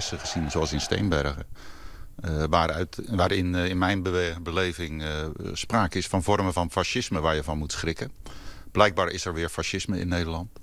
gezien, zoals in Steenbergen. Eh, waarin eh, in mijn beleving eh, sprake is van vormen van fascisme waar je van moet schrikken. Blijkbaar is er weer fascisme in Nederland.